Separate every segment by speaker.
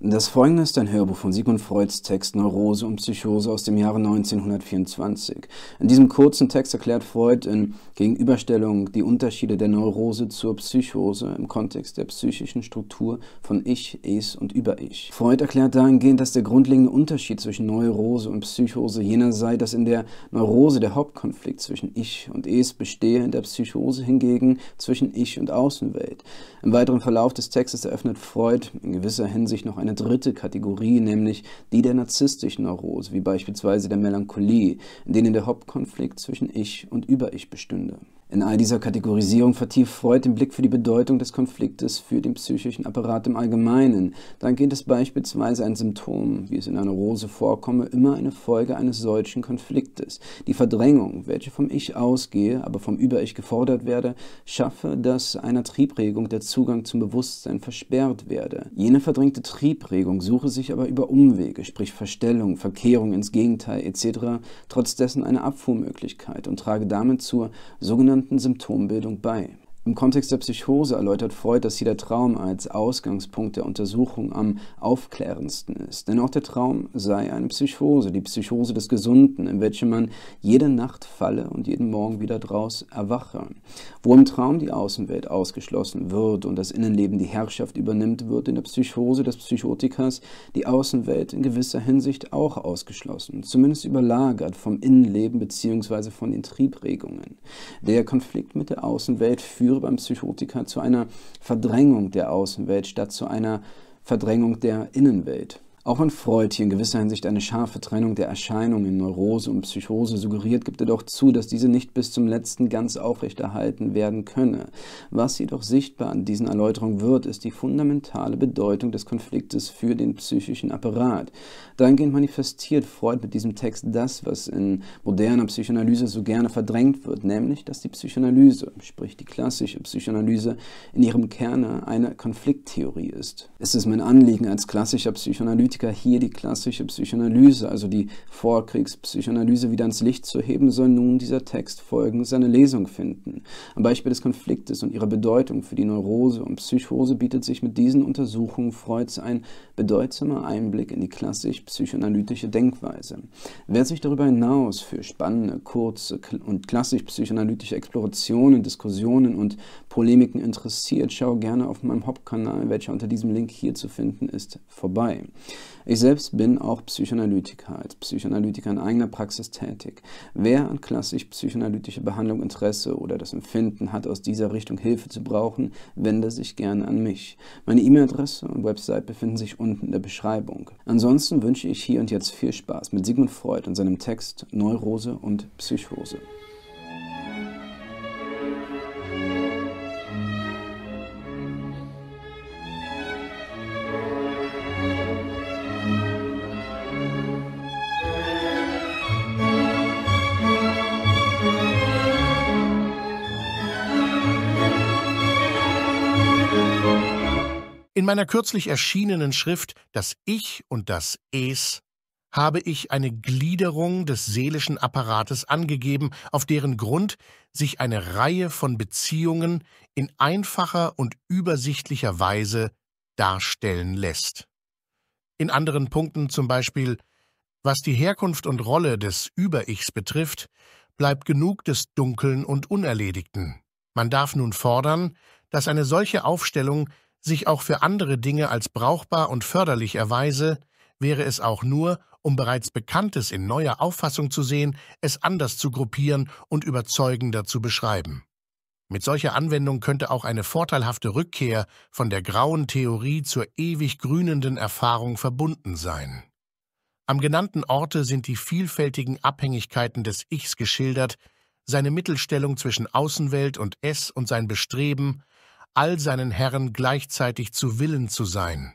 Speaker 1: Das folgende ist ein Hörbuch von Sigmund Freuds Text Neurose und Psychose aus dem Jahre 1924. In diesem kurzen Text erklärt Freud in Gegenüberstellung die Unterschiede der Neurose zur Psychose im Kontext der psychischen Struktur von Ich, Es und Über-Ich. Freud erklärt dahingehend, dass der grundlegende Unterschied zwischen Neurose und Psychose jener sei, dass in der Neurose der Hauptkonflikt zwischen Ich und Es bestehe, in der Psychose hingegen zwischen Ich und Außenwelt. Im weiteren Verlauf des Textes eröffnet Freud in gewisser Hinsicht noch eine eine dritte Kategorie, nämlich die der narzisstischen Neurose, wie beispielsweise der Melancholie, in denen der Hauptkonflikt zwischen Ich und Über-Ich bestünde. In all dieser Kategorisierung vertieft Freud den Blick für die Bedeutung des Konfliktes für den psychischen Apparat im Allgemeinen. Dann geht es beispielsweise ein Symptom, wie es in einer Rose vorkomme, immer eine Folge eines solchen Konfliktes. Die Verdrängung, welche vom Ich ausgehe, aber vom Über-Ich gefordert werde, schaffe, dass einer Triebregung der Zugang zum Bewusstsein versperrt werde. Jene verdrängte Triebregung suche sich aber über Umwege, sprich Verstellung, Verkehrung ins Gegenteil etc., trotz dessen eine Abfuhrmöglichkeit und trage damit zur sogenannten sogenannten Symptombildung bei im Kontext der Psychose erläutert Freud, dass hier der Traum als Ausgangspunkt der Untersuchung am aufklärendsten ist. Denn auch der Traum sei eine Psychose, die Psychose des Gesunden, in welche man jede Nacht falle und jeden Morgen wieder draus erwache. Wo im Traum die Außenwelt ausgeschlossen wird und das Innenleben die Herrschaft übernimmt, wird in der Psychose des Psychotikers die Außenwelt in gewisser Hinsicht auch ausgeschlossen, zumindest überlagert vom Innenleben bzw. von den Triebregungen. Der Konflikt mit der Außenwelt führt insbesondere beim Psychotiker, zu einer Verdrängung der Außenwelt statt zu einer Verdrängung der Innenwelt. Auch wenn Freud hier in gewisser Hinsicht eine scharfe Trennung der Erscheinungen in Neurose und Psychose suggeriert, gibt er doch zu, dass diese nicht bis zum letzten ganz aufrechterhalten werden könne. Was jedoch sichtbar an diesen Erläuterungen wird, ist die fundamentale Bedeutung des Konfliktes für den psychischen Apparat. Dahingehend manifestiert Freud mit diesem Text das, was in moderner Psychoanalyse so gerne verdrängt wird, nämlich, dass die Psychoanalyse, sprich die klassische Psychoanalyse, in ihrem Kerne eine Konflikttheorie ist. Es ist mein Anliegen als klassischer Psychoanalytiker, Politiker hier die klassische Psychoanalyse, also die Vorkriegspsychoanalyse, wieder ans Licht zu heben, soll nun dieser Text folgend seine Lesung finden. Am Beispiel des Konfliktes und ihrer Bedeutung für die Neurose und Psychose bietet sich mit diesen Untersuchungen Freuds ein bedeutsamer Einblick in die klassisch-psychoanalytische Denkweise. Wer sich darüber hinaus für spannende, kurze und klassisch-psychoanalytische Explorationen, Diskussionen und Polemiken interessiert, schau gerne auf meinem Hauptkanal, welcher unter diesem Link hier zu finden ist, vorbei. Ich selbst bin auch Psychoanalytiker, als Psychoanalytiker in eigener Praxis tätig. Wer an klassisch psychoanalytische Behandlung Interesse oder das Empfinden hat, aus dieser Richtung Hilfe zu brauchen, wende sich gerne an mich. Meine E-Mail-Adresse und Website befinden sich unten in der Beschreibung. Ansonsten wünsche ich hier und jetzt viel Spaß mit Sigmund Freud und seinem Text Neurose und Psychose.
Speaker 2: meiner kürzlich erschienenen Schrift Das Ich und das Es habe ich eine Gliederung des seelischen Apparates angegeben, auf deren Grund sich eine Reihe von Beziehungen in einfacher und übersichtlicher Weise darstellen lässt. In anderen Punkten zum Beispiel, was die Herkunft und Rolle des Über-Ichs betrifft, bleibt genug des Dunkeln und Unerledigten. Man darf nun fordern, dass eine solche Aufstellung sich auch für andere Dinge als brauchbar und förderlich erweise, wäre es auch nur, um bereits Bekanntes in neuer Auffassung zu sehen, es anders zu gruppieren und überzeugender zu beschreiben. Mit solcher Anwendung könnte auch eine vorteilhafte Rückkehr von der grauen Theorie zur ewig grünenden Erfahrung verbunden sein. Am genannten Orte sind die vielfältigen Abhängigkeiten des Ichs geschildert, seine Mittelstellung zwischen Außenwelt und Es und sein Bestreben, all seinen Herren gleichzeitig zu Willen zu sein.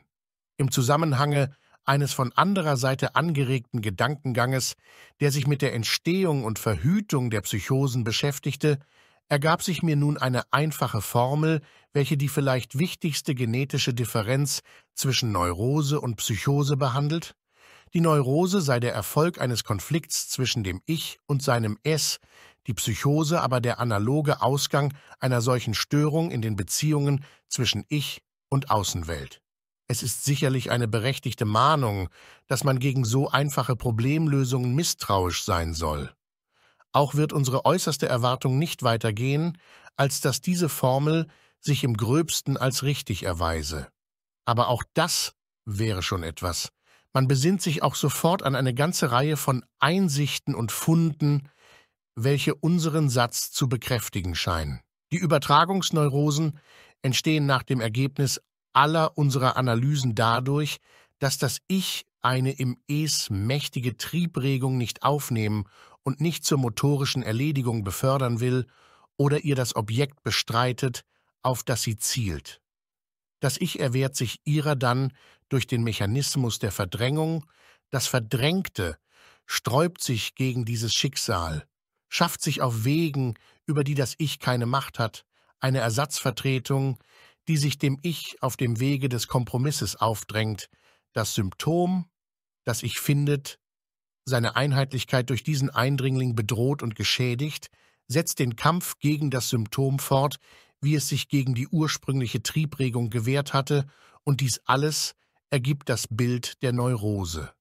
Speaker 2: Im Zusammenhange eines von anderer Seite angeregten Gedankenganges, der sich mit der Entstehung und Verhütung der Psychosen beschäftigte, ergab sich mir nun eine einfache Formel, welche die vielleicht wichtigste genetische Differenz zwischen Neurose und Psychose behandelt? Die Neurose sei der Erfolg eines Konflikts zwischen dem Ich und seinem Es, die Psychose aber der analoge Ausgang einer solchen Störung in den Beziehungen zwischen Ich und Außenwelt. Es ist sicherlich eine berechtigte Mahnung, dass man gegen so einfache Problemlösungen misstrauisch sein soll. Auch wird unsere äußerste Erwartung nicht weitergehen, als dass diese Formel sich im gröbsten als richtig erweise. Aber auch das wäre schon etwas, man besinnt sich auch sofort an eine ganze Reihe von Einsichten und Funden, welche unseren Satz zu bekräftigen scheinen. Die Übertragungsneurosen entstehen nach dem Ergebnis aller unserer Analysen dadurch, dass das Ich eine im Es mächtige Triebregung nicht aufnehmen und nicht zur motorischen Erledigung befördern will oder ihr das Objekt bestreitet, auf das sie zielt. Das Ich erwehrt sich ihrer dann durch den Mechanismus der Verdrängung, das Verdrängte sträubt sich gegen dieses Schicksal, schafft sich auf Wegen, über die das Ich keine Macht hat, eine Ersatzvertretung, die sich dem Ich auf dem Wege des Kompromisses aufdrängt, das Symptom, das Ich findet, seine Einheitlichkeit durch diesen Eindringling bedroht und geschädigt, setzt den Kampf gegen das Symptom fort, wie es sich gegen die ursprüngliche Triebregung gewehrt hatte, und dies alles ergibt das Bild der Neurose.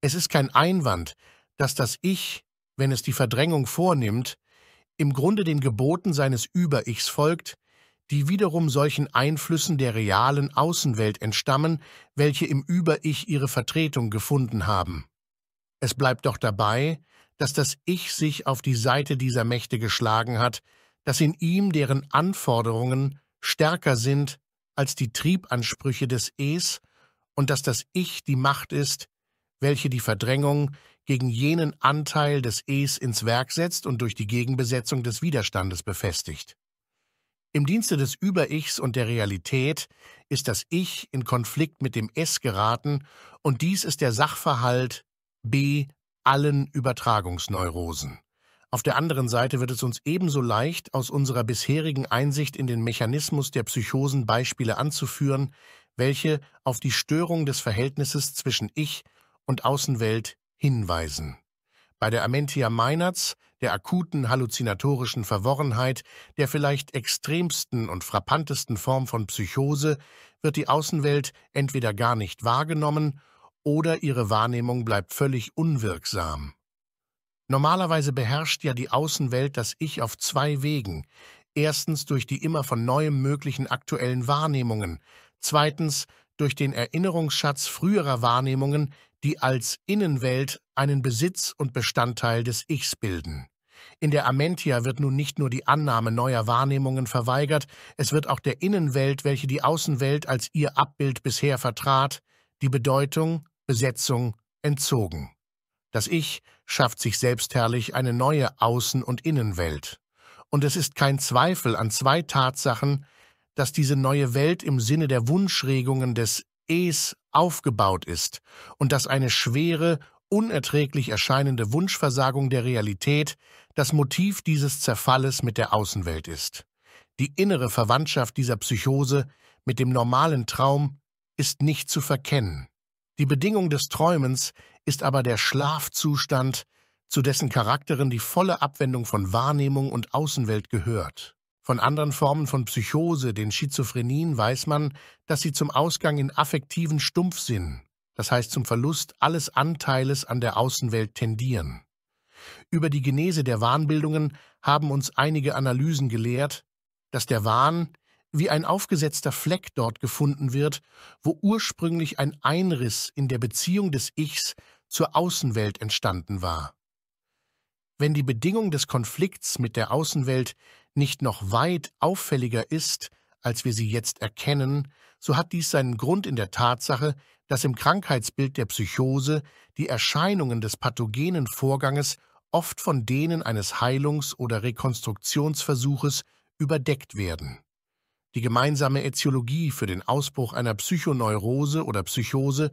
Speaker 2: Es ist kein Einwand, dass das Ich, wenn es die Verdrängung vornimmt, im Grunde den Geboten seines Über-Ichs folgt, die wiederum solchen Einflüssen der realen Außenwelt entstammen, welche im Über-Ich ihre Vertretung gefunden haben. Es bleibt doch dabei, dass das Ich sich auf die Seite dieser Mächte geschlagen hat, dass in ihm deren Anforderungen stärker sind als die Triebansprüche des Es und dass das Ich die Macht ist, welche die Verdrängung gegen jenen Anteil des Es ins Werk setzt und durch die Gegenbesetzung des Widerstandes befestigt. Im Dienste des Über-Ichs und der Realität ist das Ich in Konflikt mit dem Es geraten und dies ist der Sachverhalt B allen Übertragungsneurosen. Auf der anderen Seite wird es uns ebenso leicht, aus unserer bisherigen Einsicht in den Mechanismus der Psychosen Beispiele anzuführen, welche auf die Störung des Verhältnisses zwischen Ich und Außenwelt hinweisen. Bei der Amentia Meinerts, der akuten halluzinatorischen Verworrenheit, der vielleicht extremsten und frappantesten Form von Psychose, wird die Außenwelt entweder gar nicht wahrgenommen oder ihre Wahrnehmung bleibt völlig unwirksam. Normalerweise beherrscht ja die Außenwelt das Ich auf zwei Wegen. Erstens durch die immer von neuem möglichen aktuellen Wahrnehmungen. Zweitens durch den Erinnerungsschatz früherer Wahrnehmungen, die als Innenwelt einen Besitz und Bestandteil des Ichs bilden. In der Amentia wird nun nicht nur die Annahme neuer Wahrnehmungen verweigert, es wird auch der Innenwelt, welche die Außenwelt als ihr Abbild bisher vertrat, die Bedeutung, Besetzung entzogen. Das Ich schafft sich selbstherrlich eine neue Außen- und Innenwelt. Und es ist kein Zweifel an zwei Tatsachen, dass diese neue Welt im Sinne der Wunschregungen des Es aufgebaut ist und dass eine schwere, unerträglich erscheinende Wunschversagung der Realität das Motiv dieses Zerfalles mit der Außenwelt ist. Die innere Verwandtschaft dieser Psychose mit dem normalen Traum ist nicht zu verkennen. Die Bedingung des Träumens ist aber der Schlafzustand, zu dessen Charakteren die volle Abwendung von Wahrnehmung und Außenwelt gehört. Von anderen Formen von Psychose, den Schizophrenien, weiß man, dass sie zum Ausgang in affektiven Stumpfsinn, das heißt zum Verlust alles Anteiles an der Außenwelt tendieren. Über die Genese der Wahnbildungen haben uns einige Analysen gelehrt, dass der Wahn wie ein aufgesetzter Fleck dort gefunden wird, wo ursprünglich ein Einriss in der Beziehung des Ichs zur Außenwelt entstanden war. Wenn die Bedingung des Konflikts mit der Außenwelt nicht noch weit auffälliger ist, als wir sie jetzt erkennen, so hat dies seinen Grund in der Tatsache, dass im Krankheitsbild der Psychose die Erscheinungen des pathogenen Vorganges oft von denen eines Heilungs- oder Rekonstruktionsversuches überdeckt werden. Die gemeinsame Ätiologie für den Ausbruch einer Psychoneurose oder Psychose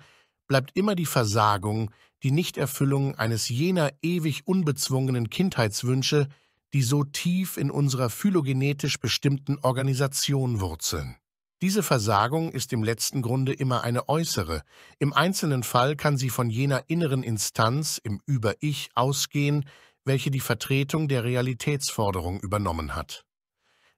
Speaker 2: bleibt immer die Versagung, die Nichterfüllung eines jener ewig unbezwungenen Kindheitswünsche, die so tief in unserer phylogenetisch bestimmten Organisation wurzeln. Diese Versagung ist im letzten Grunde immer eine äußere. Im einzelnen Fall kann sie von jener inneren Instanz im Über-Ich ausgehen, welche die Vertretung der Realitätsforderung übernommen hat.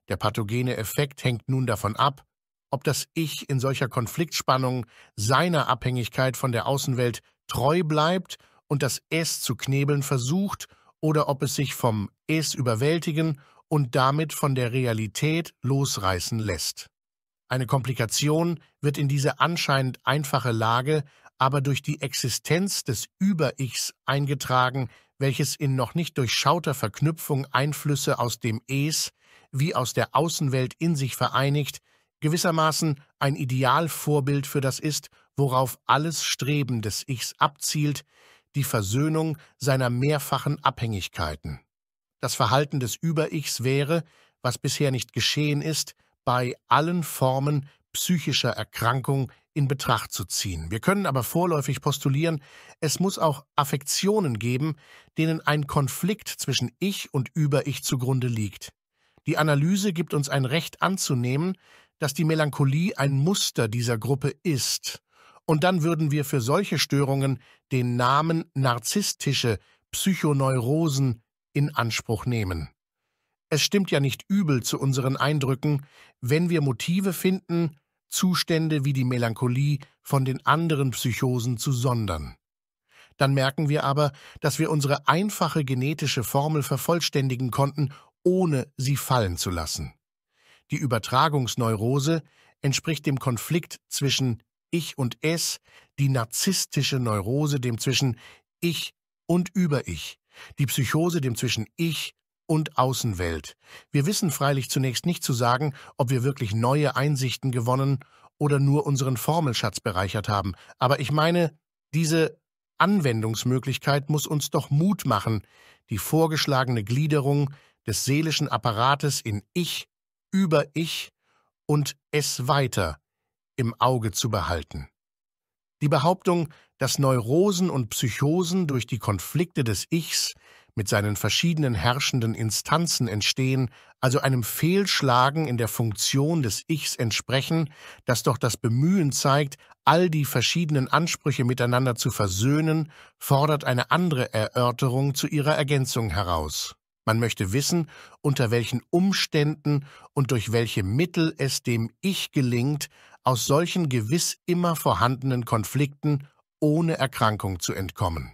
Speaker 2: Der pathogene Effekt hängt nun davon ab, ob das Ich in solcher Konfliktspannung seiner Abhängigkeit von der Außenwelt treu bleibt und das Es zu knebeln versucht oder ob es sich vom Es überwältigen und damit von der Realität losreißen lässt. Eine Komplikation wird in diese anscheinend einfache Lage aber durch die Existenz des Über-Ichs eingetragen, welches in noch nicht durchschauter Verknüpfung Einflüsse aus dem Es wie aus der Außenwelt in sich vereinigt, gewissermaßen ein Idealvorbild für das ist, worauf alles Streben des Ichs abzielt, die Versöhnung seiner mehrfachen Abhängigkeiten. Das Verhalten des Über-Ichs wäre, was bisher nicht geschehen ist, bei allen Formen psychischer Erkrankung in Betracht zu ziehen. Wir können aber vorläufig postulieren, es muss auch Affektionen geben, denen ein Konflikt zwischen Ich und Über-Ich zugrunde liegt. Die Analyse gibt uns ein Recht anzunehmen, dass die Melancholie ein Muster dieser Gruppe ist, und dann würden wir für solche Störungen den Namen narzisstische Psychoneurosen in Anspruch nehmen. Es stimmt ja nicht übel zu unseren Eindrücken, wenn wir Motive finden, Zustände wie die Melancholie von den anderen Psychosen zu sondern. Dann merken wir aber, dass wir unsere einfache genetische Formel vervollständigen konnten, ohne sie fallen zu lassen. Die Übertragungsneurose entspricht dem Konflikt zwischen Ich und es, die narzisstische Neurose dem zwischen Ich und Über-Ich, die Psychose dem zwischen Ich und Außenwelt. Wir wissen freilich zunächst nicht zu sagen, ob wir wirklich neue Einsichten gewonnen oder nur unseren Formelschatz bereichert haben, aber ich meine, diese Anwendungsmöglichkeit muss uns doch Mut machen, die vorgeschlagene Gliederung des seelischen Apparates in Ich, über Ich und es weiter im Auge zu behalten. Die Behauptung, dass Neurosen und Psychosen durch die Konflikte des Ichs mit seinen verschiedenen herrschenden Instanzen entstehen, also einem Fehlschlagen in der Funktion des Ichs entsprechen, das doch das Bemühen zeigt, all die verschiedenen Ansprüche miteinander zu versöhnen, fordert eine andere Erörterung zu ihrer Ergänzung heraus. Man möchte wissen, unter welchen Umständen und durch welche Mittel es dem Ich gelingt, aus solchen gewiss immer vorhandenen Konflikten ohne Erkrankung zu entkommen.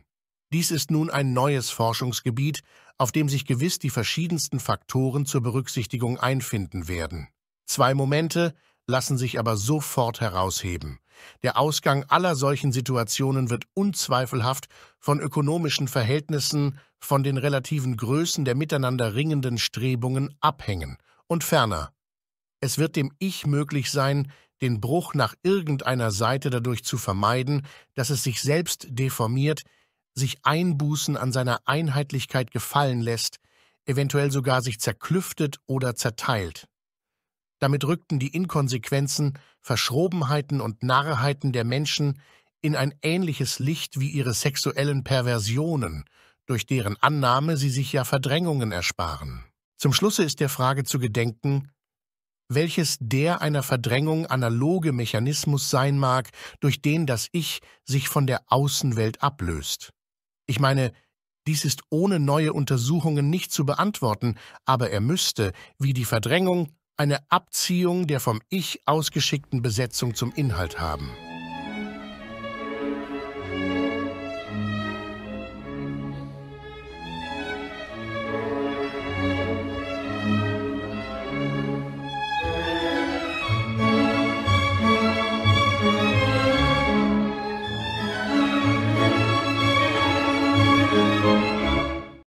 Speaker 2: Dies ist nun ein neues Forschungsgebiet, auf dem sich gewiss die verschiedensten Faktoren zur Berücksichtigung einfinden werden. Zwei Momente lassen sich aber sofort herausheben. Der Ausgang aller solchen Situationen wird unzweifelhaft von ökonomischen Verhältnissen, von den relativen Größen der miteinander ringenden Strebungen abhängen. Und ferner, es wird dem Ich möglich sein, den Bruch nach irgendeiner Seite dadurch zu vermeiden, dass es sich selbst deformiert, sich Einbußen an seiner Einheitlichkeit gefallen lässt, eventuell sogar sich zerklüftet oder zerteilt. Damit rückten die Inkonsequenzen, Verschrobenheiten und Narrheiten der Menschen in ein ähnliches Licht wie ihre sexuellen Perversionen, durch deren Annahme sie sich ja Verdrängungen ersparen. Zum Schlusse ist der Frage zu gedenken, welches der einer Verdrängung analoge Mechanismus sein mag, durch den das Ich sich von der Außenwelt ablöst. Ich meine, dies ist ohne neue Untersuchungen nicht zu beantworten, aber er müsste, wie die Verdrängung, eine Abziehung der vom Ich ausgeschickten Besetzung zum Inhalt haben.